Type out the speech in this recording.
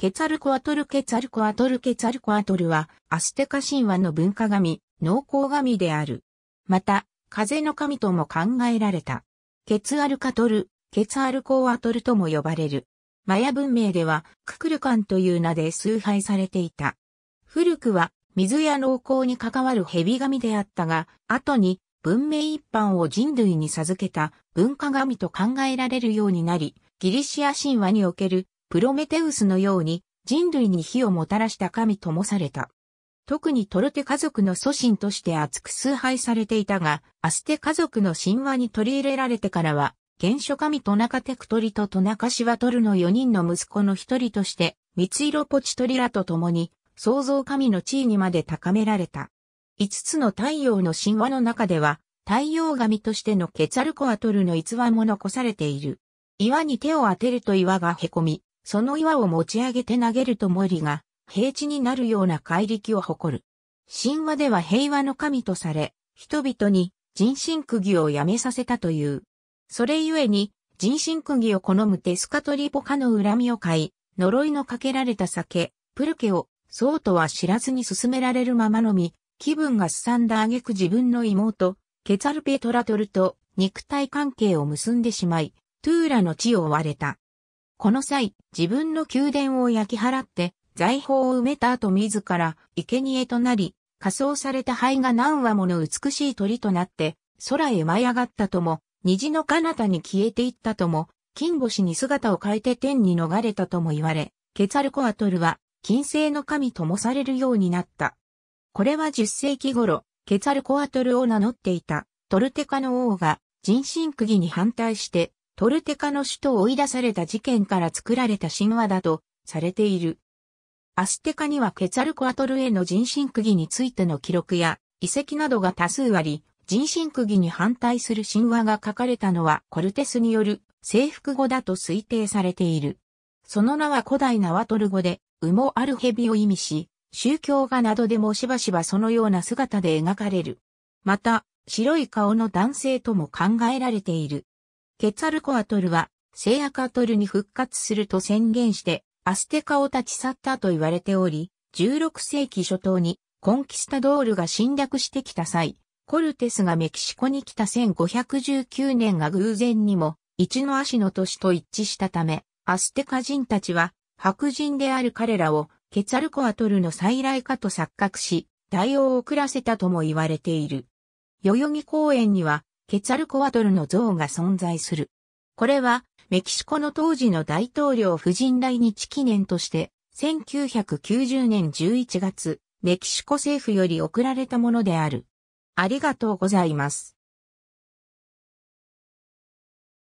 ケツァルコアトルケツァルコアトルケツァルコアトルはアステカ神話の文化神、農耕神である。また、風の神とも考えられた。ケツアルカトル、ケツアルコアトルとも呼ばれる。マヤ文明ではククルカンという名で崇拝されていた。古くは水や農耕に関わる蛇神であったが、後に文明一般を人類に授けた文化神と考えられるようになり、ギリシア神話におけるプロメテウスのように人類に火をもたらした神ともされた。特にトルテ家族の祖神として厚く崇拝されていたが、アステ家族の神話に取り入れられてからは、原初神トナカテクトリとトナカシワトルの4人の息子の一人として、ミツイロポチトリラと共に、創造神の地位にまで高められた。5つの太陽の神話の中では、太陽神としてのケツァルコアトルの逸話も残されている。岩に手を当てると岩が凹み、その岩を持ち上げて投げると森が平地になるような怪力を誇る。神話では平和の神とされ、人々に人身釘をやめさせたという。それゆえに、人身釘を好むテスカトリポカの恨みを買い、呪いのかけられた酒、プルケを、そうとは知らずに勧められるままのみ、気分がすさんだ挙句自分の妹、ケツァルペトラトルと肉体関係を結んでしまい、トゥーラの地を追われた。この際、自分の宮殿を焼き払って、財宝を埋めた後自ら、生贄となり、仮装された灰が何羽もの美しい鳥となって、空へ舞い上がったとも、虹の彼方に消えていったとも、金星に姿を変えて天に逃れたとも言われ、ケツァルコアトルは、金星の神ともされるようになった。これは10世紀頃、ケツァルコアトルを名乗っていた、トルテカの王が、人身釘に反対して、トルテカの首都を追い出された事件から作られた神話だとされている。アステカにはケツァルコアトルへの人身釘についての記録や遺跡などが多数あり、人身釘に反対する神話が書かれたのはコルテスによる征服語だと推定されている。その名は古代ナワトル語で、ウモアルヘビを意味し、宗教画などでもしばしばそのような姿で描かれる。また、白い顔の男性とも考えられている。ケツァルコアトルは、聖アカトルに復活すると宣言して、アステカを立ち去ったと言われており、16世紀初頭にコンキスタドールが侵略してきた際、コルテスがメキシコに来た1519年が偶然にも、一の足の年と一致したため、アステカ人たちは、白人である彼らを、ケツァルコアトルの再来かと錯覚し、対応を遅らせたとも言われている。代々木公園には、ケツァルコアトルの像が存在する。これは、メキシコの当時の大統領夫人来日記念として、1990年11月、メキシコ政府より送られたものである。ありがとうございます。